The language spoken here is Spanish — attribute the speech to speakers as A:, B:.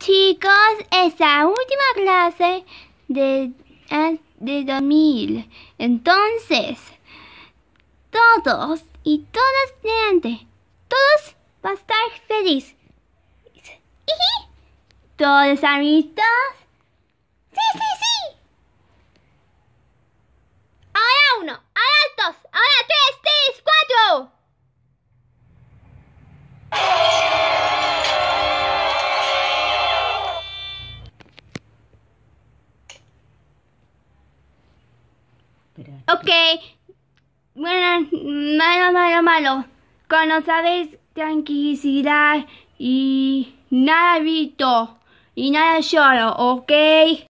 A: Chicos, la última clase de, ah, de 2000. Entonces, todos y todas antes, todos van a estar felices.
B: ¿Todos amistos?
C: Ok.
D: Bueno, malo, malo, malo. Cuando sabes tranquilidad y nada visto y nada lloro, ¿ok?